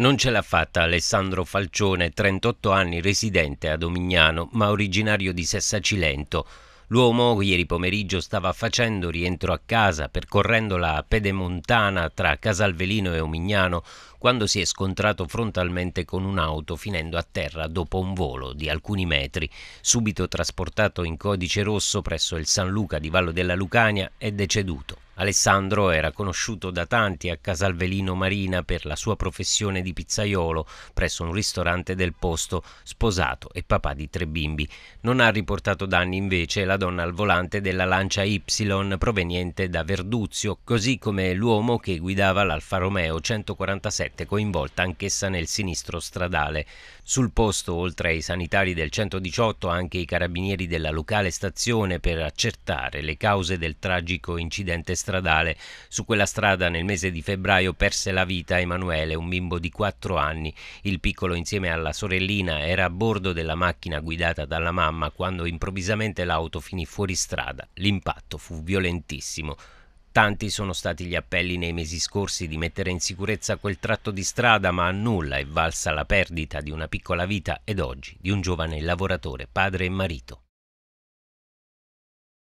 Non ce l'ha fatta Alessandro Falcione, 38 anni, residente a Domignano, ma originario di Sessacilento. L'uomo ieri pomeriggio stava facendo rientro a casa percorrendo la pedemontana tra Casalvelino e Omignano quando si è scontrato frontalmente con un'auto finendo a terra dopo un volo di alcuni metri, subito trasportato in codice rosso presso il San Luca di Vallo della Lucania è deceduto. Alessandro era conosciuto da tanti a Casalvelino Marina per la sua professione di pizzaiolo presso un ristorante del posto, sposato e papà di tre bimbi. Non ha riportato danni invece la donna al volante della Lancia Y proveniente da Verduzio, così come l'uomo che guidava l'Alfa Romeo 147 coinvolta anch'essa nel sinistro stradale. Sul posto, oltre ai sanitari del 118, anche i carabinieri della locale stazione per accertare le cause del tragico incidente stradale stradale. Su quella strada nel mese di febbraio perse la vita Emanuele, un bimbo di 4 anni. Il piccolo insieme alla sorellina era a bordo della macchina guidata dalla mamma quando improvvisamente l'auto finì fuori strada. L'impatto fu violentissimo. Tanti sono stati gli appelli nei mesi scorsi di mettere in sicurezza quel tratto di strada, ma a nulla è valsa la perdita di una piccola vita ed oggi di un giovane lavoratore, padre e marito.